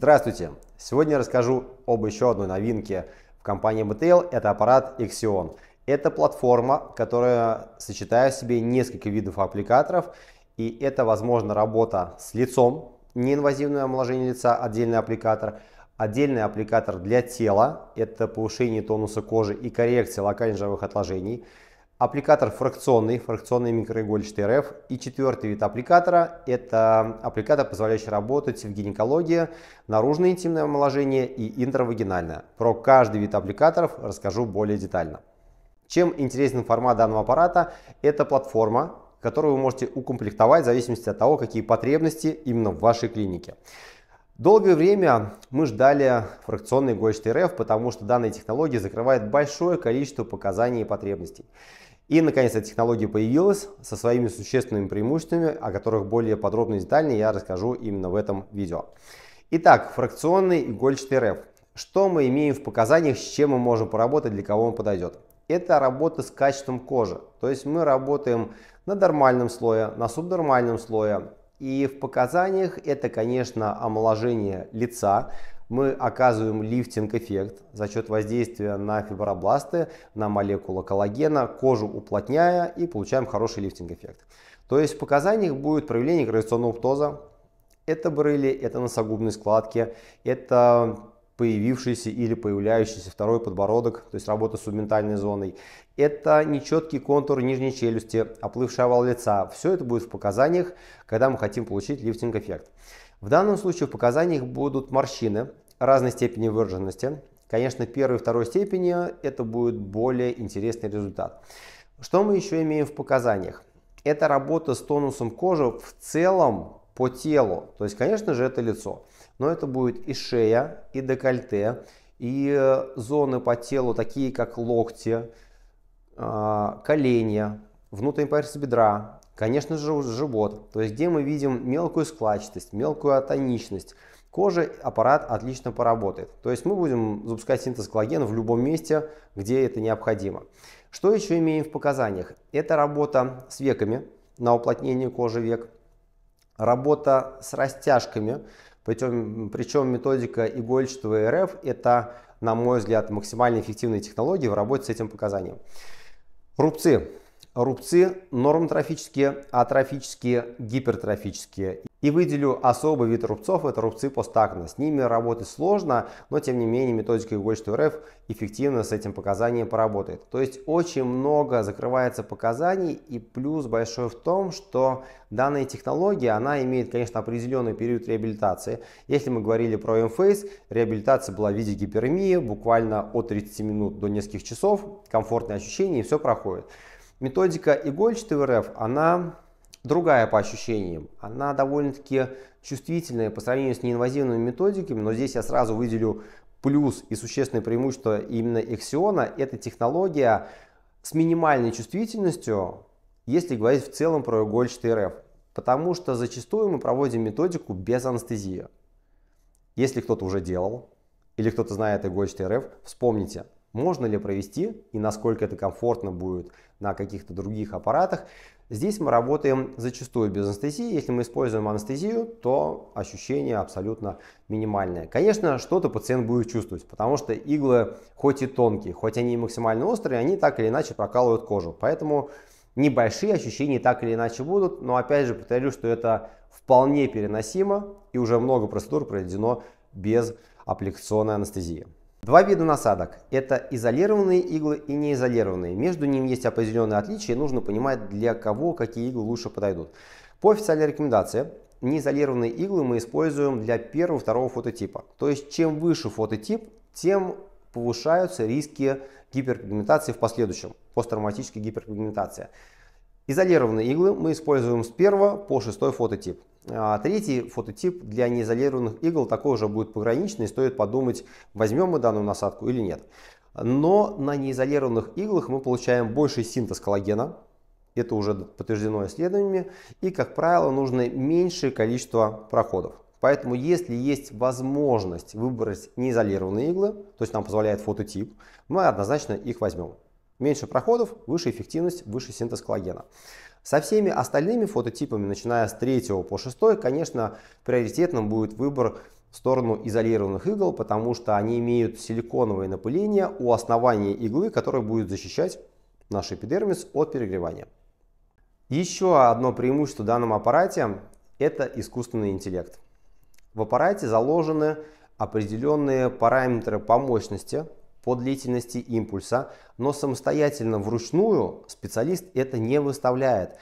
Здравствуйте! Сегодня я расскажу об еще одной новинке в компании BTL. Это аппарат Exion. Это платформа, которая сочетает в себе несколько видов аппликаторов. И это, возможно, работа с лицом, неинвазивное омоложение лица, отдельный аппликатор, отдельный аппликатор для тела, это повышение тонуса кожи и коррекция локальных жировых отложений – Аппликатор фракционный, фракционный микроигольчатый РФ. И четвертый вид аппликатора – это аппликатор, позволяющий работать в гинекологии, наружное интимное омоложение и интравагинальное. Про каждый вид аппликаторов расскажу более детально. Чем интересен формат данного аппарата? Это платформа, которую вы можете укомплектовать в зависимости от того, какие потребности именно в вашей клинике. Долгое время мы ждали фракционный гольчатый РФ, потому что данная технология закрывает большое количество показаний и потребностей. И, наконец, эта технология появилась со своими существенными преимуществами, о которых более подробно и детально я расскажу именно в этом видео. Итак, фракционный игольчатый РФ. Что мы имеем в показаниях, с чем мы можем поработать, для кого он подойдет? Это работа с качеством кожи. То есть мы работаем на дормальном слое, на субдормальном слое. И в показаниях это, конечно, омоложение лица, мы оказываем лифтинг-эффект за счет воздействия на фибробласты, на молекулы коллагена, кожу уплотняя и получаем хороший лифтинг-эффект. То есть в показаниях будет проявление гравитационного птоза, это брыли, это носогубные складки, это появившийся или появляющийся второй подбородок, то есть работа с субментальной зоной. Это нечеткий контур нижней челюсти, оплывший овал лица. Все это будет в показаниях, когда мы хотим получить лифтинг-эффект. В данном случае в показаниях будут морщины разной степени выраженности. Конечно, первой и второй степени это будет более интересный результат. Что мы еще имеем в показаниях? Это работа с тонусом кожи в целом по телу. То есть, конечно же, это лицо. Но это будет и шея, и декольте, и э, зоны по телу, такие как локти, а, колени, внутренняя поверхность бедра, Конечно же, живот, то есть где мы видим мелкую складчатость, мелкую атоничность. Кожи аппарат отлично поработает. То есть мы будем запускать синтез коллагена в любом месте, где это необходимо. Что еще имеем в показаниях? Это работа с веками на уплотнение кожи век, работа с растяжками, причем, причем методика игольчатого РФ – это, на мой взгляд, максимально эффективные технологии в работе с этим показанием. Рубцы рубцы нормотрофические, атрофические, гипертрофические. И выделю особый вид рубцов, это рубцы постакна. С ними работать сложно, но тем не менее методика игольчатого РФ эффективно с этим показанием поработает. То есть очень много закрывается показаний и плюс большой в том, что данная технология, она имеет, конечно, определенный период реабилитации. Если мы говорили про m реабилитация была в виде гипермии, буквально от 30 минут до нескольких часов, комфортные ощущения и все проходит. Методика игольчатой в РФ, она другая по ощущениям. Она довольно-таки чувствительная по сравнению с неинвазивными методиками, но здесь я сразу выделю плюс и существенное преимущество именно Эксиона. Это технология с минимальной чувствительностью, если говорить в целом про игольчатый РФ. Потому что зачастую мы проводим методику без анестезии. Если кто-то уже делал или кто-то знает игольчатый РФ, вспомните – можно ли провести и насколько это комфортно будет на каких-то других аппаратах. Здесь мы работаем зачастую без анестезии. Если мы используем анестезию, то ощущение абсолютно минимальное. Конечно, что-то пациент будет чувствовать, потому что иглы хоть и тонкие, хоть они и максимально острые, они так или иначе прокалывают кожу. Поэтому небольшие ощущения так или иначе будут. Но опять же повторю, что это вполне переносимо и уже много процедур проведено без аппликационной анестезии. Два вида насадок – это изолированные иглы и неизолированные. Между ними есть определенные отличия, и нужно понимать, для кого какие иглы лучше подойдут. По официальной рекомендации, неизолированные иглы мы используем для первого и второго фототипа. То есть, чем выше фототип, тем повышаются риски гиперпигментации в последующем, посттравматической гиперпигментации. Изолированные иглы мы используем с первого по шестой фототип. А, третий фототип для неизолированных игл такой уже будет пограничный, стоит подумать, возьмем мы данную насадку или нет. Но на неизолированных иглах мы получаем больший синтез коллагена, это уже подтверждено исследованиями, и, как правило, нужно меньшее количество проходов. Поэтому, если есть возможность выбрать неизолированные иглы, то есть нам позволяет фототип, мы однозначно их возьмем. Меньше проходов, выше эффективность, выше синтез коллагена. Со всеми остальными фототипами, начиная с 3 по 6, конечно, приоритетным будет выбор в сторону изолированных игл, потому что они имеют силиконовое напыление у основания иглы, которое будет защищать наш эпидермис от перегревания. Еще одно преимущество в данном аппарате – это искусственный интеллект. В аппарате заложены определенные параметры по мощности, по длительности импульса, но самостоятельно вручную специалист это не выставляет.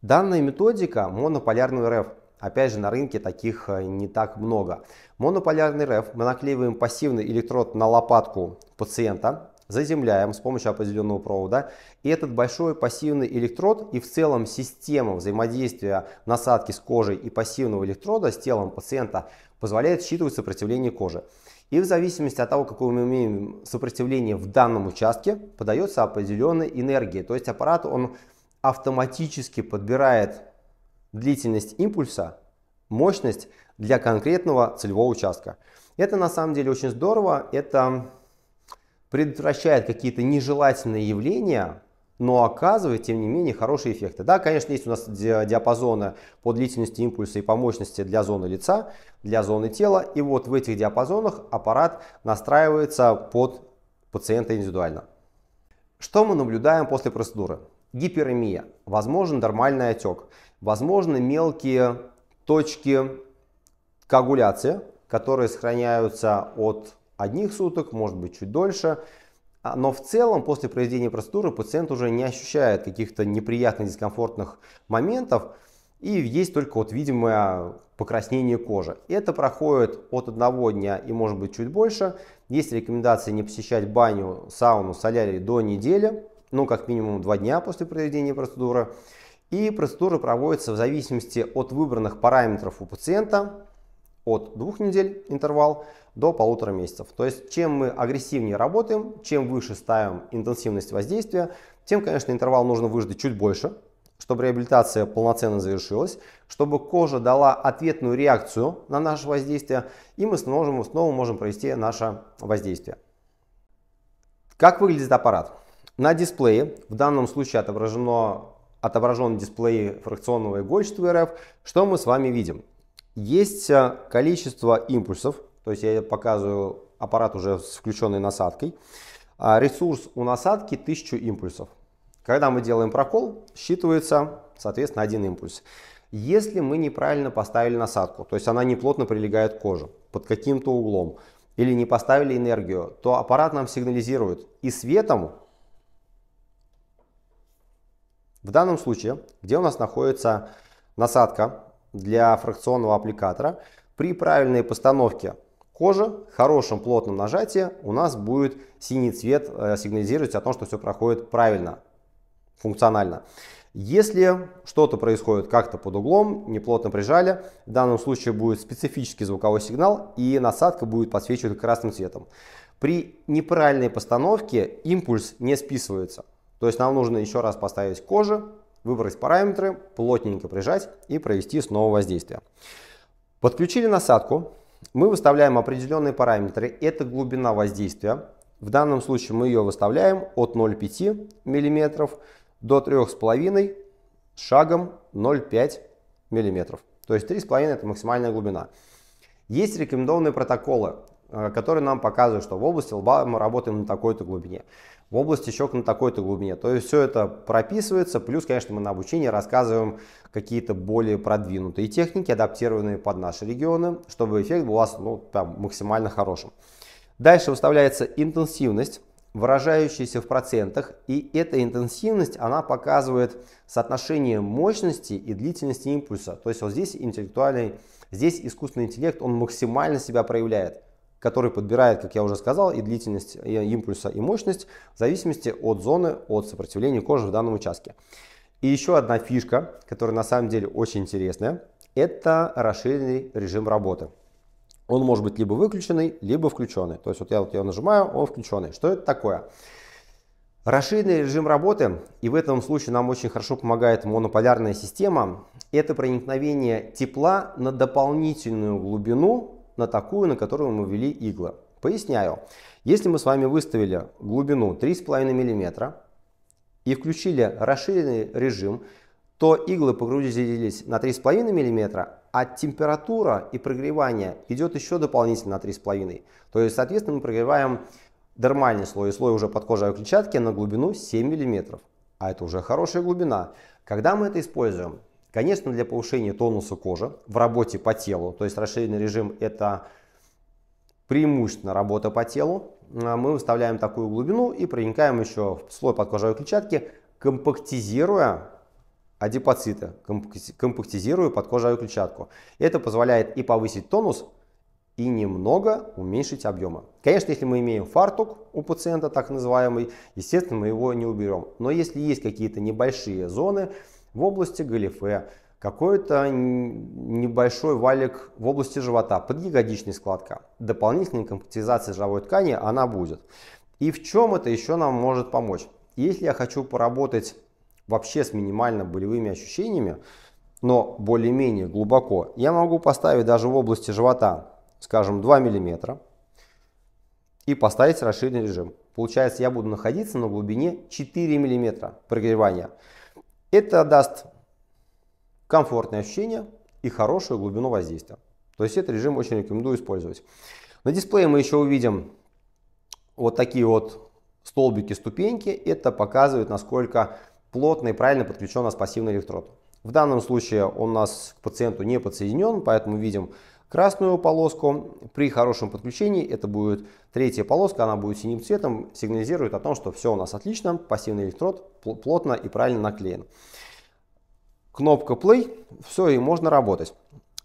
Данная методика монополярный РФ. Опять же, на рынке таких э, не так много. Монополярный РФ мы наклеиваем пассивный электрод на лопатку пациента, заземляем с помощью определенного провода. И этот большой пассивный электрод и в целом система взаимодействия насадки с кожей и пассивного электрода с телом пациента позволяет считывать сопротивление кожи. И в зависимости от того, какое мы имеем сопротивление в данном участке, подается определенная энергия. То есть аппарат, он автоматически подбирает длительность импульса, мощность для конкретного целевого участка. Это на самом деле очень здорово, это предотвращает какие-то нежелательные явления, но оказывает, тем не менее, хорошие эффекты. Да, конечно, есть у нас диапазоны по длительности импульса и по мощности для зоны лица, для зоны тела. И вот в этих диапазонах аппарат настраивается под пациента индивидуально. Что мы наблюдаем после процедуры? Гиперемия, возможен нормальный отек, возможны мелкие точки коагуляции, которые сохраняются от одних суток, может быть чуть дольше – а, но в целом после проведения процедуры пациент уже не ощущает каких-то неприятных, дискомфортных моментов. И есть только вот видимое покраснение кожи. Это проходит от одного дня и может быть чуть больше. Есть рекомендация не посещать баню, сауну, солярий до недели, ну как минимум два дня после проведения процедуры. И процедура проводится в зависимости от выбранных параметров у пациента, от двух недель интервал до полутора месяцев. То есть чем мы агрессивнее работаем, чем выше ставим интенсивность воздействия, тем, конечно, интервал нужно выждать чуть больше, чтобы реабилитация полноценно завершилась, чтобы кожа дала ответную реакцию на наше воздействие, и мы снова, снова можем провести наше воздействие. Как выглядит аппарат? На дисплее, в данном случае отображено, отображен дисплей фракционного игольчества РФ, что мы с вами видим? Есть э, количество импульсов, то есть я показываю аппарат уже с включенной насадкой. А, ресурс у насадки 1000 импульсов. Когда мы делаем прокол, считывается, соответственно, один импульс. Если мы неправильно поставили насадку, то есть она не плотно прилегает к коже под каким-то углом, или не поставили энергию, то аппарат нам сигнализирует и светом, в данном случае, где у нас находится насадка, для фракционного аппликатора, при правильной постановке кожи, хорошем плотном нажатии у нас будет синий цвет э, сигнализировать о том, что все проходит правильно, функционально. Если что-то происходит как-то под углом, неплотно прижали, в данном случае будет специфический звуковой сигнал и насадка будет подсвечивать красным цветом. При неправильной постановке импульс не списывается. То есть нам нужно еще раз поставить кожу, выбрать параметры, плотненько прижать и провести снова воздействие. Подключили насадку, мы выставляем определенные параметры. Это глубина воздействия. В данном случае мы ее выставляем от 0,5 мм до 3,5 шагом 0,5 мм. То есть 3,5 это максимальная глубина. Есть рекомендованные протоколы Э, который нам показывает, что в области лба мы работаем на такой-то глубине, в области щек на такой-то глубине. То есть все это прописывается, плюс, конечно, мы на обучении рассказываем какие-то более продвинутые техники, адаптированные под наши регионы, чтобы эффект был у вас ну, там, максимально хорошим. Дальше выставляется интенсивность, выражающаяся в процентах, и эта интенсивность, она показывает соотношение мощности и длительности импульса. То есть вот здесь интеллектуальный, здесь искусственный интеллект, он максимально себя проявляет который подбирает, как я уже сказал, и длительность импульса, и мощность в зависимости от зоны, от сопротивления кожи в данном участке. И еще одна фишка, которая на самом деле очень интересная, это расширенный режим работы. Он может быть либо выключенный, либо включенный. То есть вот я вот его нажимаю, он включенный. Что это такое? Расширенный режим работы, и в этом случае нам очень хорошо помогает монополярная система, это проникновение тепла на дополнительную глубину на такую, на которую мы ввели иглы. Поясняю. Если мы с вами выставили глубину 3,5 мм и включили расширенный режим, то иглы погрузились на 3,5 мм, а температура и прогревание идет еще дополнительно на 3,5 То есть, соответственно, мы прогреваем дермальный слой и слой уже подкожевой клетчатки на глубину 7 мм. А это уже хорошая глубина. Когда мы это используем? Конечно, для повышения тонуса кожи в работе по телу, то есть расширенный режим это преимущественно работа по телу, а мы выставляем такую глубину и проникаем еще в слой подкожевой клетчатки, компактизируя адипоциты, компактизируя подкожевую клетчатку. Это позволяет и повысить тонус, и немного уменьшить объемы. Конечно, если мы имеем фартук у пациента, так называемый, естественно, мы его не уберем. Но если есть какие-то небольшие зоны, в области галифе, какой-то небольшой валик в области живота, под ягодичной складка. Дополнительная компактизация жировой ткани она будет. И в чем это еще нам может помочь? Если я хочу поработать вообще с минимально болевыми ощущениями, но более-менее глубоко, я могу поставить даже в области живота, скажем, 2 мм и поставить расширенный режим. Получается, я буду находиться на глубине 4 мм прогревания. Это даст комфортное ощущение и хорошую глубину воздействия. То есть этот режим очень рекомендую использовать. На дисплее мы еще увидим вот такие вот столбики, ступеньки. Это показывает, насколько плотно и правильно подключен у нас пассивный электрод. В данном случае он у нас к пациенту не подсоединен, поэтому видим красную полоску. При хорошем подключении это будет третья полоска, она будет синим цветом, сигнализирует о том, что все у нас отлично, пассивный электрод плотно и правильно наклеен. Кнопка play, все и можно работать.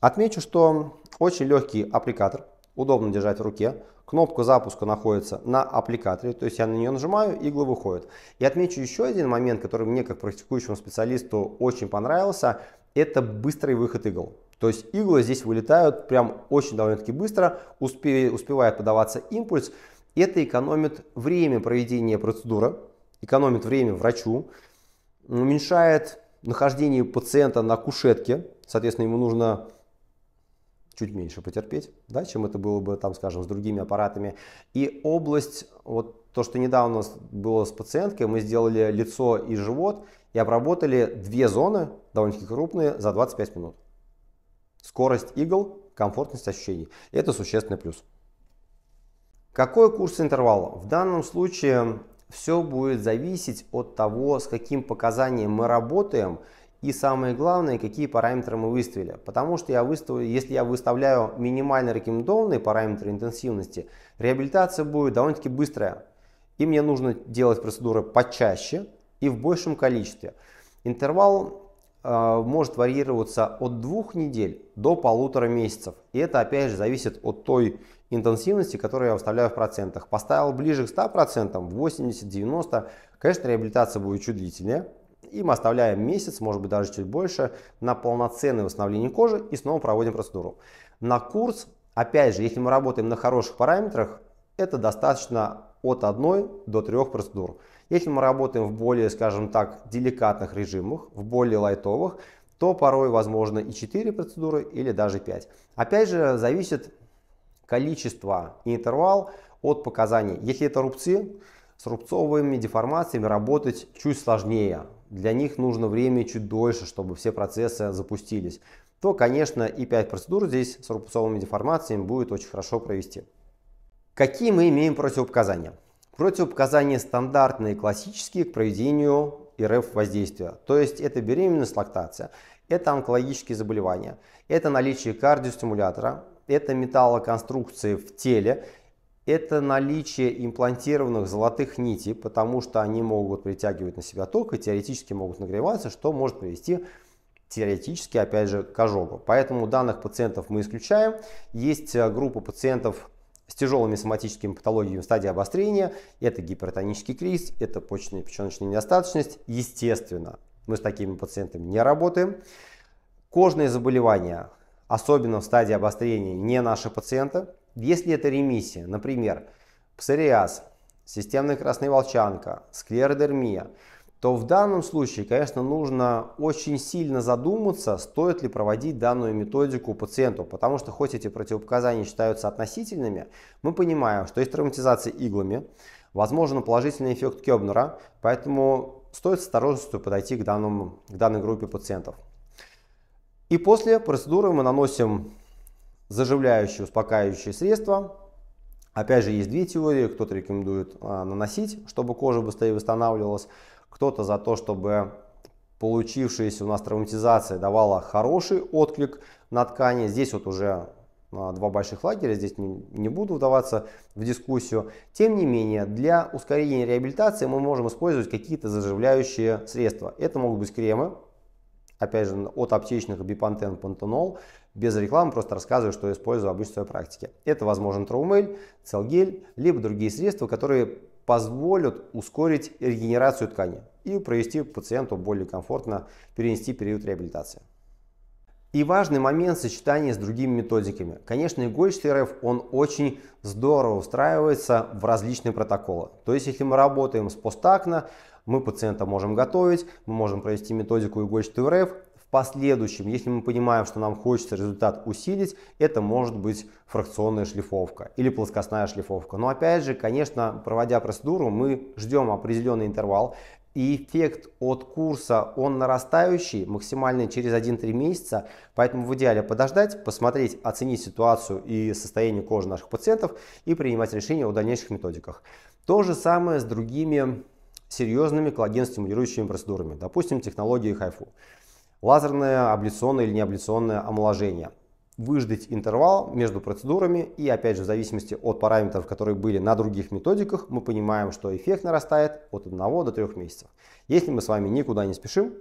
Отмечу, что очень легкий аппликатор, удобно держать в руке. Кнопка запуска находится на аппликаторе, то есть я на нее нажимаю, иглы выходят. И отмечу еще один момент, который мне как практикующему специалисту очень понравился, это быстрый выход игл. То есть иглы здесь вылетают прям очень довольно-таки быстро, успе, успевает подаваться импульс. Это экономит время проведения процедуры, экономит время врачу, уменьшает нахождение пациента на кушетке, соответственно, ему нужно чуть меньше потерпеть, да, чем это было бы, там, скажем, с другими аппаратами. И область, вот то, что недавно было с пациенткой, мы сделали лицо и живот и обработали две зоны, довольно-таки крупные, за 25 минут скорость игл, комфортность ощущений. Это существенный плюс. Какой курс интервала? В данном случае все будет зависеть от того, с каким показанием мы работаем и самое главное, какие параметры мы выставили. Потому что я выставлю, если я выставляю минимально рекомендованные параметры интенсивности, реабилитация будет довольно-таки быстрая. И мне нужно делать процедуры почаще и в большем количестве. Интервал Э, может варьироваться от двух недель до полутора месяцев. И это опять же зависит от той интенсивности, которую я выставляю в процентах. Поставил ближе к 100%, 80-90%, конечно, реабилитация будет чуть длительнее. И мы оставляем месяц, может быть даже чуть больше, на полноценное восстановление кожи и снова проводим процедуру. На курс, опять же, если мы работаем на хороших параметрах, это достаточно от 1 до 3 процедур. Если мы работаем в более, скажем так, деликатных режимах, в более лайтовых, то порой возможно и 4 процедуры или даже 5. Опять же, зависит количество и интервал от показаний. Если это рубцы, с рубцовыми деформациями работать чуть сложнее. Для них нужно время чуть дольше, чтобы все процессы запустились. То, конечно, и 5 процедур здесь с рубцовыми деформациями будет очень хорошо провести. Какие мы имеем противопоказания? Противопоказания стандартные, классические к проведению РФ воздействия. То есть это беременность, лактация, это онкологические заболевания, это наличие кардиостимулятора, это металлоконструкции в теле, это наличие имплантированных золотых нитей, потому что они могут притягивать на себя ток и теоретически могут нагреваться, что может привести теоретически, опять же, к ожогу. Поэтому данных пациентов мы исключаем. Есть э, группа пациентов с тяжелыми соматическими патологиями стадии обострения. Это гипертонический криз, это почечная печеночная недостаточность. Естественно, мы с такими пациентами не работаем. Кожные заболевания, особенно в стадии обострения, не наши пациенты. Если это ремиссия, например, псориаз, системная красная волчанка, склеродермия – то в данном случае, конечно, нужно очень сильно задуматься, стоит ли проводить данную методику пациенту, потому что хоть эти противопоказания считаются относительными, мы понимаем, что есть травматизация иглами, возможен положительный эффект Кёбнера, поэтому стоит с осторожностью подойти к, данному, к данной группе пациентов. И после процедуры мы наносим заживляющие, успокаивающие средства, Опять же, есть две теории, кто-то рекомендует а, наносить, чтобы кожа быстрее восстанавливалась, кто-то за то, чтобы получившаяся у нас травматизация давала хороший отклик на ткани. Здесь вот уже а, два больших лагеря, здесь не, буду вдаваться в дискуссию. Тем не менее, для ускорения реабилитации мы можем использовать какие-то заживляющие средства. Это могут быть кремы, опять же, от аптечных бипантен, пантенол. Без рекламы просто рассказываю, что использую обычно в своей практике. Это возможен траумель, целгель, либо другие средства, которые позволят ускорить регенерацию ткани и провести пациенту более комфортно перенести период реабилитации. И важный момент сочетания с другими методиками. Конечно, игольчатый РФ, он очень здорово устраивается в различные протоколы. То есть, если мы работаем с постакна, мы пациента можем готовить, мы можем провести методику игольчатый РФ, в последующем, если мы понимаем, что нам хочется результат усилить, это может быть фракционная шлифовка или плоскостная шлифовка. Но опять же, конечно, проводя процедуру, мы ждем определенный интервал, и эффект от курса, он нарастающий, максимально через 1-3 месяца, поэтому в идеале подождать, посмотреть, оценить ситуацию и состояние кожи наших пациентов и принимать решение о дальнейших методиках. То же самое с другими серьезными коллаген-стимулирующими процедурами, допустим, технологией HIFU. Лазерное, абляционное или неабляционное омоложение. Выждать интервал между процедурами и опять же в зависимости от параметров, которые были на других методиках, мы понимаем, что эффект нарастает от 1 до 3 месяцев. Если мы с вами никуда не спешим,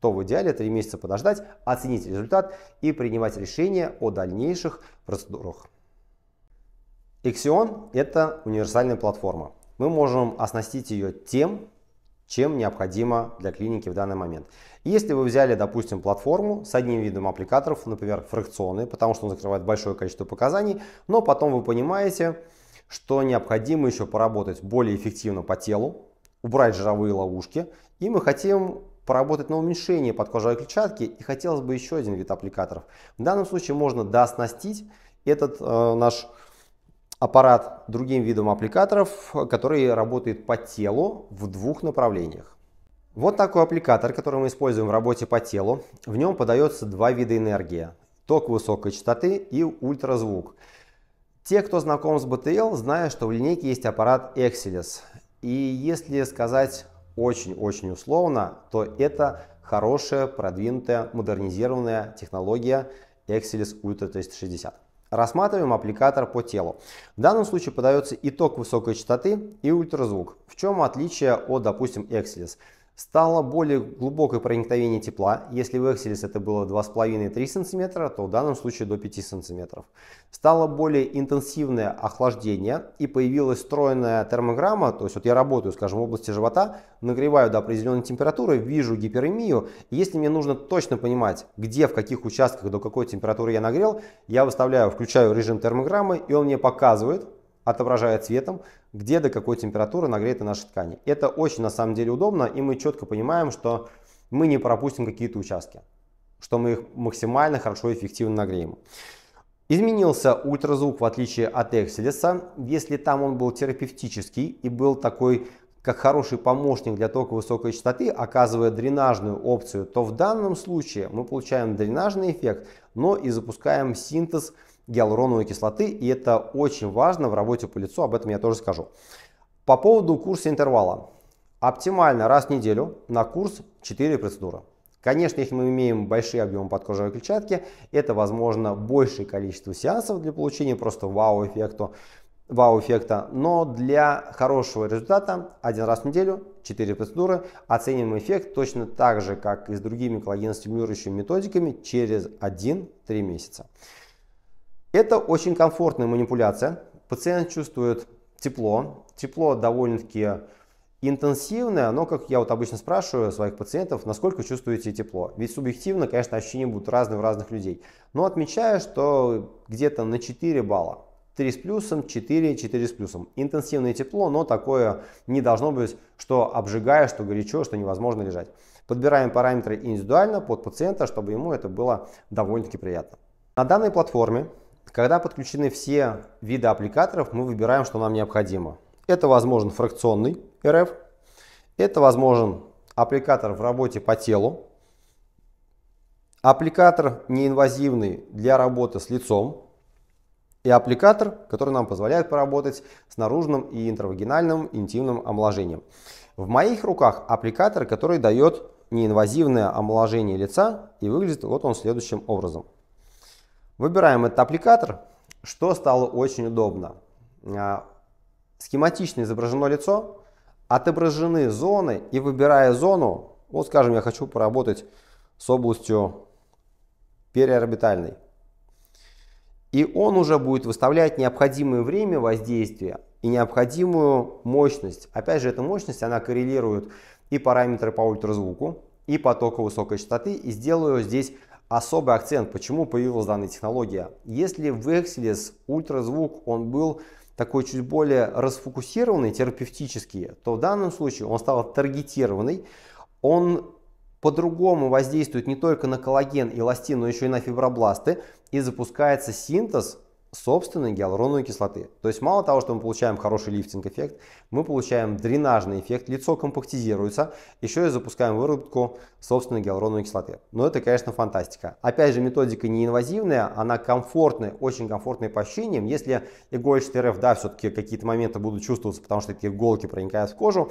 то в идеале 3 месяца подождать, оценить результат и принимать решение о дальнейших процедурах. Xion это универсальная платформа. Мы можем оснастить ее тем, чем необходимо для клиники в данный момент. Если вы взяли, допустим, платформу с одним видом аппликаторов, например, фракционный, потому что он закрывает большое количество показаний, но потом вы понимаете, что необходимо еще поработать более эффективно по телу, убрать жировые ловушки, и мы хотим поработать на уменьшение подкожевой клетчатки, и хотелось бы еще один вид аппликаторов. В данном случае можно дооснастить этот э, наш аппарат другим видом аппликаторов, который работает по телу в двух направлениях. Вот такой аппликатор, который мы используем в работе по телу. В нем подается два вида энергии. Ток высокой частоты и ультразвук. Те, кто знаком с БТЛ, знают, что в линейке есть аппарат Excelis. И если сказать очень-очень условно, то это хорошая, продвинутая, модернизированная технология Excelis Ultra 360. Рассматриваем аппликатор по телу. В данном случае подается итог высокой частоты и ультразвук. В чем отличие от, допустим, Exilis? Стало более глубокое проникновение тепла. Если в Excelis это было 2,5-3 см, то в данном случае до 5 см. Стало более интенсивное охлаждение и появилась встроенная термограмма. То есть вот я работаю, скажем, в области живота, нагреваю до определенной температуры, вижу гиперемию. И если мне нужно точно понимать, где, в каких участках, до какой температуры я нагрел, я выставляю, включаю режим термограммы, и он мне показывает, отображая цветом, где до какой температуры нагреты наши ткани. Это очень на самом деле удобно, и мы четко понимаем, что мы не пропустим какие-то участки, что мы их максимально хорошо и эффективно нагреем. Изменился ультразвук в отличие от Экселеса. Если там он был терапевтический и был такой как хороший помощник для тока высокой частоты, оказывая дренажную опцию, то в данном случае мы получаем дренажный эффект, но и запускаем синтез гиалуроновой кислоты, и это очень важно в работе по лицу, об этом я тоже скажу. По поводу курса интервала. Оптимально раз в неделю на курс 4 процедуры. Конечно, если мы имеем большие объемы подкожной клетчатки, это, возможно, большее количество сеансов для получения просто вау-эффекта. Вау-эффекта, но для хорошего результата один раз в неделю 4 процедуры оценим эффект точно так же, как и с другими коллагеностимулирующими методиками через 1-3 месяца. Это очень комфортная манипуляция. Пациент чувствует тепло. Тепло довольно-таки интенсивное, но, как я вот обычно спрашиваю своих пациентов, насколько чувствуете тепло. Ведь субъективно, конечно, ощущения будут разные у разных людей. Но отмечаю, что где-то на 4 балла. 3 с плюсом, 4, 4 с плюсом. Интенсивное тепло, но такое не должно быть, что обжигает, что горячо, что невозможно лежать. Подбираем параметры индивидуально под пациента, чтобы ему это было довольно-таки приятно. На данной платформе когда подключены все виды аппликаторов, мы выбираем, что нам необходимо. Это возможен фракционный РФ, это возможен аппликатор в работе по телу, аппликатор неинвазивный для работы с лицом и аппликатор, который нам позволяет поработать с наружным и интравагинальным интимным омоложением. В моих руках аппликатор, который дает неинвазивное омоложение лица и выглядит вот он следующим образом – Выбираем этот аппликатор, что стало очень удобно. А, схематично изображено лицо, отображены зоны и выбирая зону, вот скажем, я хочу поработать с областью переорбитальной. И он уже будет выставлять необходимое время воздействия и необходимую мощность. Опять же, эта мощность, она коррелирует и параметры по ультразвуку, и потока высокой частоты. И сделаю здесь особый акцент, почему появилась данная технология. Если в Exelis ультразвук он был такой чуть более расфокусированный, терапевтический, то в данном случае он стал таргетированный. Он по-другому воздействует не только на коллаген и эластин, но еще и на фибробласты. И запускается синтез собственной гиалуроновой кислоты. То есть мало того, что мы получаем хороший лифтинг-эффект, мы получаем дренажный эффект, лицо компактизируется, еще и запускаем выработку собственной гиалуроновой кислоты. Но это, конечно, фантастика. Опять же, методика неинвазивная, она комфортная, очень комфортная по ощущениям. Если иголочный РФ, да, все-таки какие-то моменты будут чувствоваться, потому что такие иголки проникают в кожу,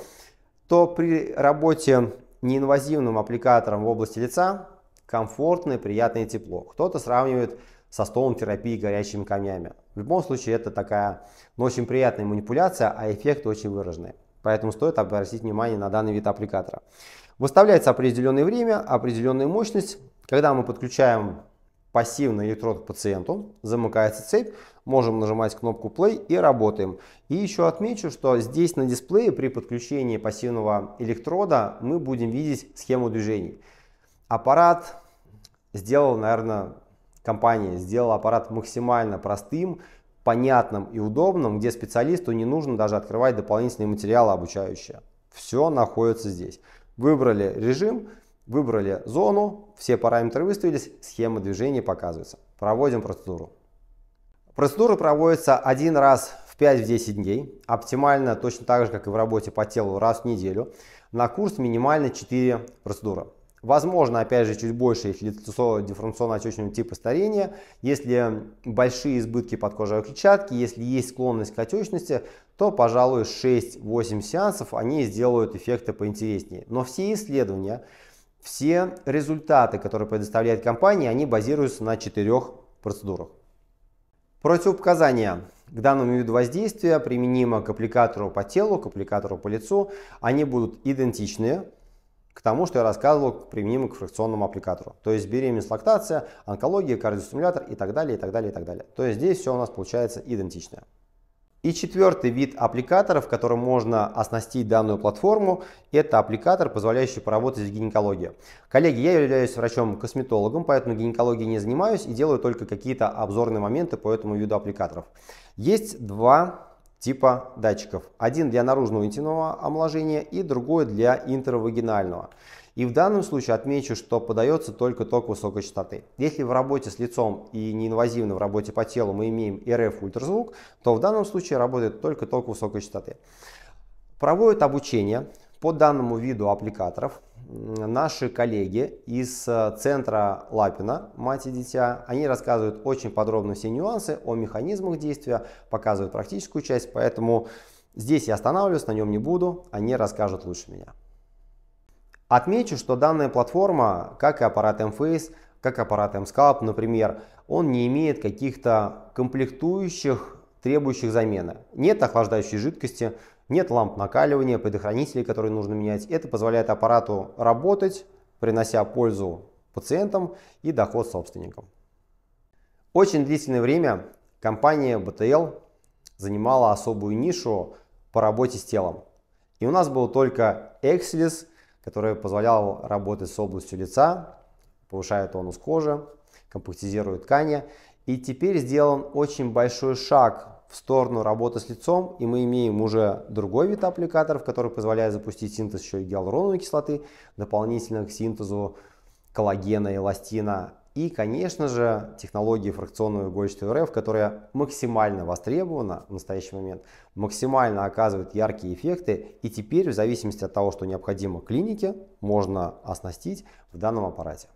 то при работе неинвазивным аппликатором в области лица комфортное, приятное тепло. Кто-то сравнивает со столом терапии горячими камнями. В любом случае это такая, но ну, очень приятная манипуляция, а эффекты очень выраженные. Поэтому стоит обратить внимание на данный вид аппликатора. Выставляется определенное время, определенная мощность. Когда мы подключаем пассивный электрод к пациенту, замыкается цепь, можем нажимать кнопку play и работаем. И еще отмечу, что здесь на дисплее при подключении пассивного электрода мы будем видеть схему движений. Аппарат сделал, наверное, компания сделала аппарат максимально простым, понятным и удобным, где специалисту не нужно даже открывать дополнительные материалы обучающие. Все находится здесь. Выбрали режим, выбрали зону, все параметры выставились, схема движения показывается. Проводим процедуру. Процедура проводится один раз в 5-10 дней, оптимально точно так же, как и в работе по телу раз в неделю. На курс минимально 4 процедуры. Возможно, опять же, чуть больше, если лицо дифференционно-отечного типа старения, если большие избытки подкожевой клетчатки, если есть склонность к отечности, то, пожалуй, 6-8 сеансов они сделают эффекты поинтереснее. Но все исследования, все результаты, которые предоставляет компания, они базируются на четырех процедурах. Противопоказания к данному виду воздействия применимо к аппликатору по телу, к аппликатору по лицу. Они будут идентичны, к тому, что я рассказывал, применимо к фракционному аппликатору. То есть беременность, лактация, онкология, кардиостимулятор и так далее, и так далее, и так далее. То есть здесь все у нас получается идентичное. И четвертый вид аппликаторов, которым можно оснастить данную платформу, это аппликатор, позволяющий поработать в гинекологии. Коллеги, я являюсь врачом-косметологом, поэтому гинекологией не занимаюсь и делаю только какие-то обзорные моменты по этому виду аппликаторов. Есть два типа датчиков. Один для наружного интимного омоложения и другой для интервагинального. И в данном случае отмечу, что подается только ток высокой частоты. Если в работе с лицом и неинвазивно в работе по телу мы имеем РФ ультразвук, то в данном случае работает только ток высокой частоты. Проводят обучение по данному виду аппликаторов наши коллеги из э, центра Лапина «Мать и дитя», они рассказывают очень подробно все нюансы о механизмах действия, показывают практическую часть, поэтому здесь я останавливаюсь, на нем не буду, они расскажут лучше меня. Отмечу, что данная платформа, как и аппарат M-Face, как аппарат M-Scalp, например, он не имеет каких-то комплектующих, требующих замены. Нет охлаждающей жидкости, нет ламп накаливания, предохранителей, которые нужно менять. Это позволяет аппарату работать, принося пользу пациентам и доход собственникам. Очень длительное время компания BTL занимала особую нишу по работе с телом. И у нас был только Exelis, который позволял работать с областью лица, повышает тонус кожи, компактизирует ткани. И теперь сделан очень большой шаг в сторону работы с лицом, и мы имеем уже другой вид аппликаторов, который позволяет запустить синтез еще и гиалуроновой кислоты, дополнительно к синтезу коллагена, эластина и, конечно же, технологии фракционного игольчатого РФ, которая максимально востребована в настоящий момент, максимально оказывает яркие эффекты. И теперь, в зависимости от того, что необходимо клинике, можно оснастить в данном аппарате.